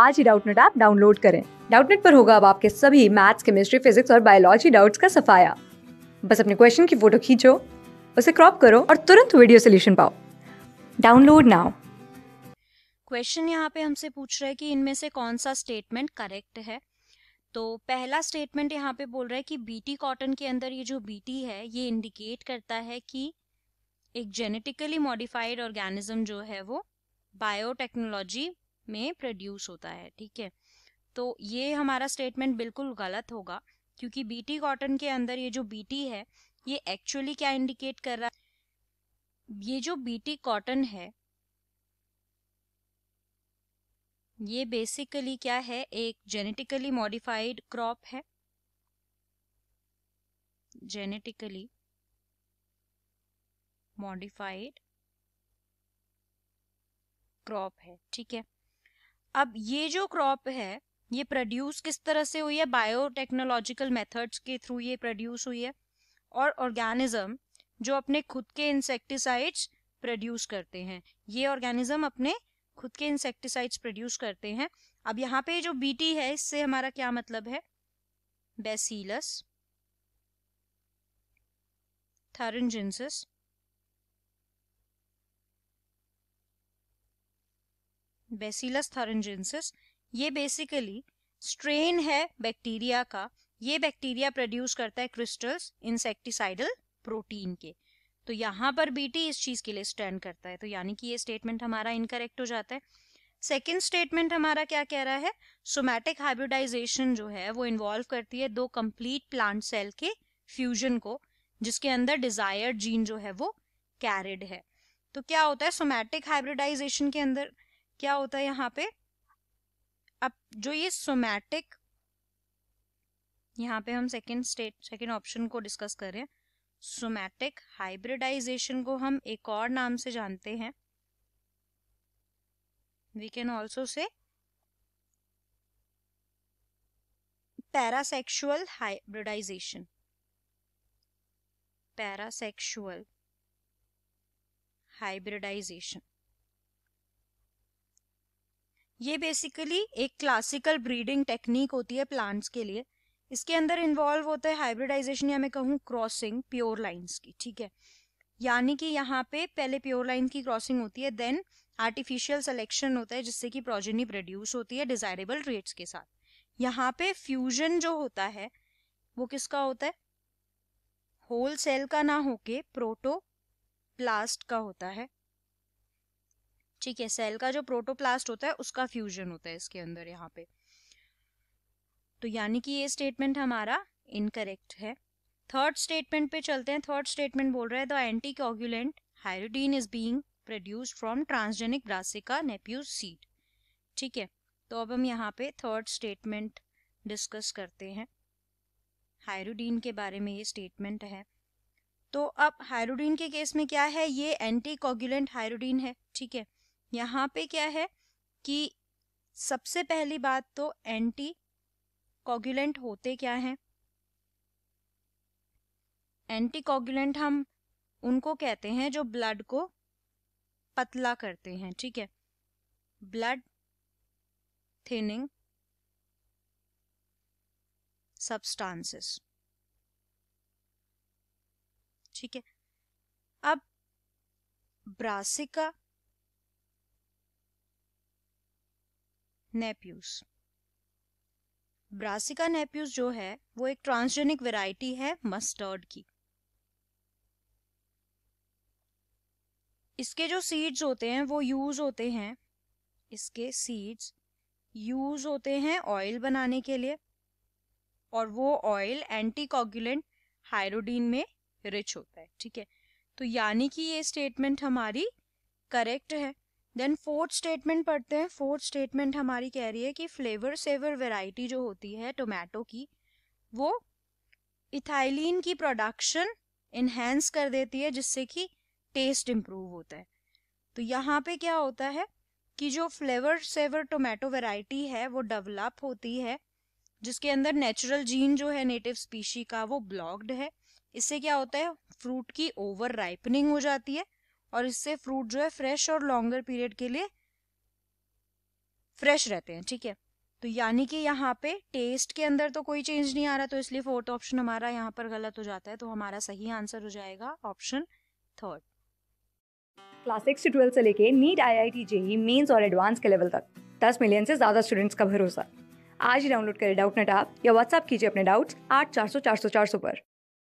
आज ही Doubtnut app download करें डाउटनेट पर होगा अब आपके सभी मैथ्स केमिस्ट्री फिजिक्स और बायोलॉजी डाउट्स का सफाया बस अपने क्वेश्चन की फोटो खींचो उसे क्रॉप करो और तुरंत वीडियो सोल्यूशन पाओ डाउनलोड नाउ क्वेश्चन यहाँ पे हमसे पूछ रहे हैं कि इनमें से कौन सा स्टेटमेंट करेक्ट है तो पहला स्टेटमेंट यहाँ पे बोल रहा है कि बीटी कॉटन के अंदर ये जो बीटी है ये इंडिकेट करता है कि एक जेनेटिकली मॉडिफाइड ऑर्गेनिज्म जो है वो बायोटेक्नोलॉजी में प्रोड्यूस होता है ठीक है तो ये हमारा स्टेटमेंट बिल्कुल गलत होगा क्योंकि बीटी कॉटन के अंदर ये जो बीटी है ये एक्चुअली क्या इंडिकेट कर रहा है ये जो बीटी कॉटन है ये बेसिकली क्या है एक जेनेटिकली मॉडिफाइड क्रॉप है जेनेटिकली मॉडिफाइड क्रॉप है ठीक है अब ये जो क्रॉप है ये प्रोड्यूस किस तरह से हुई है बायोटेक्नोलॉजिकल मेथड्स के थ्रू ये प्रोड्यूस हुई है और ऑर्गेनिज्म जो अपने खुद के इंसेक्टिसाइड्स प्रोड्यूस करते हैं ये ऑर्गेनिज्म अपने खुद के इंसेक्टिसाइड्स प्रोड्यूस करते हैं अब यहाँ पे जो बीटी है इससे हमारा क्या मतलब है बेसिलस थरनजिन्सिस बेसिलस थरजेंसिस ये बेसिकली स्ट्रेन है बैक्टीरिया का ये बैक्टीरिया प्रोड्यूस करता है क्रिस्टल्स इंसेक्टिसाइडल प्रोटीन के तो यहाँ पर बीटी इस चीज के लिए स्टैंड करता है तो यानी कि ये स्टेटमेंट हमारा इनकरेक्ट हो जाता है सेकेंड स्टेटमेंट हमारा क्या कह रहा है सोमैटिक हाइब्रिडाइजेशन जो है वो इन्वॉल्व करती है दो कंप्लीट प्लांट सेल के फ्यूजन को जिसके अंदर डिजायर्ड जीन जो है वो कैरिड है तो क्या होता है सोमैटिक हाइब्रिडाइजेशन के अंदर क्या होता है यहाँ पे अब जो ये सोमैटिक यहाँ पे हम सेकेंड स्टेट सेकेंड ऑप्शन को डिस्कस कर रहे हैं सोमैटिक हाइब्रिडाइजेशन को हम एक और नाम से जानते हैं we can also say parasexual hybridization parasexual hybridization ये बेसिकली एक क्लासिकल ब्रीडिंग टेक्निक होती है प्लांट्स के लिए इसके अंदर इन्वॉल्व होता है हाइब्रिडाइजेशन या मैं कहूँ क्रॉसिंग प्योर लाइंस की ठीक है यानी कि यहाँ पे पहले प्योर लाइन की क्रॉसिंग होती है देन आर्टिफिशियल सिलेक्शन होता है जिससे कि प्रोजेनी प्रोड्यूस होती है डिजायरेबल रेट्स के साथ यहाँ पे फ्यूजन जो होता है वो किसका होता है होल सेल का ना होके प्रोटो प्लास्ट का होता है ठीक है सेल का जो प्रोटोप्लास्ट होता है उसका फ्यूजन होता है इसके अंदर यहाँ पे तो यानी कि ये स्टेटमेंट हमारा इनकरेक्ट है थर्ड स्टेटमेंट पे चलते हैं थर्ड स्टेटमेंट बोल रहा है the anticoagulant hirudin is being produced from transgenic brassica napus seed ठीक है तो अब हम यहाँ पे थर्ड स्टेटमेंट डिस्कस करते हैं हाइरोडीन के बारे में ये स्टेटमेंट है तो अब हाइरोडीन के केस में क्या है ये एंटी कॉग्यूलेंट हाइरोडीन है ठीक है यहाँ पे क्या है कि सबसे पहली बात तो एंटी कॉगुलेंट होते क्या हैं एंटी कॉगुलेंट हम उनको कहते हैं जो ब्लड को पतला करते हैं ठीक है ब्लड थिनिंग सब्सटेंसेस ठीक है अब ब्रासिका नेप्यूस ब्रासिका नेप्यूस जो है वो एक ट्रांसजेनिक वैरायटी है मस्टर्ड की इसके जो सीड्स होते हैं वो यूज होते हैं इसके सीड्स यूज होते हैं ऑयल बनाने के लिए और वो ऑयल एंटीकोगुलेंट हाइड्रोडीन में रिच होता है ठीक है तो यानी कि ये स्टेटमेंट हमारी करेक्ट है देन फोर्थ स्टेटमेंट पढ़ते हैं फोर्थ स्टेटमेंट हमारी कह रही है कि फ्लेवर सेवर वेराइटी जो होती है टोमेटो की वो इथाइलिन की प्रोडक्शन इन्हेंस कर देती है जिससे कि टेस्ट इम्प्रूव होता है तो यहाँ पे क्या होता है कि जो फ्लेवर सेवर टोमेटो वेराइटी है वो डेवलप होती है जिसके अंदर नेचुरल जीन जो है नेटिव स्पीशी का वो ब्लॉक्ड है इससे क्या होता है फ्रूट की ओवर राइपनिंग हो जाती है और इससे फ्रूट जो है फ्रेश और लॉन्गर पीरियड के लिए फ्रेश रहते हैं ठीक है तो यानी कि यहाँ पे टेस्ट के अंदर तो कोई चेंज नहीं आ रहा तो इसलिए फोर्थ ऑप्शन हमारा यहाँ पर गलत हो जाता है तो हमारा सही आंसर हो जाएगा ऑप्शन थर्ड क्लास सिक्स से ट्वेल्थ से लेके NEET I I T JEE mains और एडवांस के लेवल तक दस मिलियन से ज्यादा स्टूडेंट्स का भरोसा आज ही डाउनलोड करें डाउट नेट आप या व्हाट्सअप कीजिए अपने डाउट्स आठ चार सौ चार सौ चार सौ पर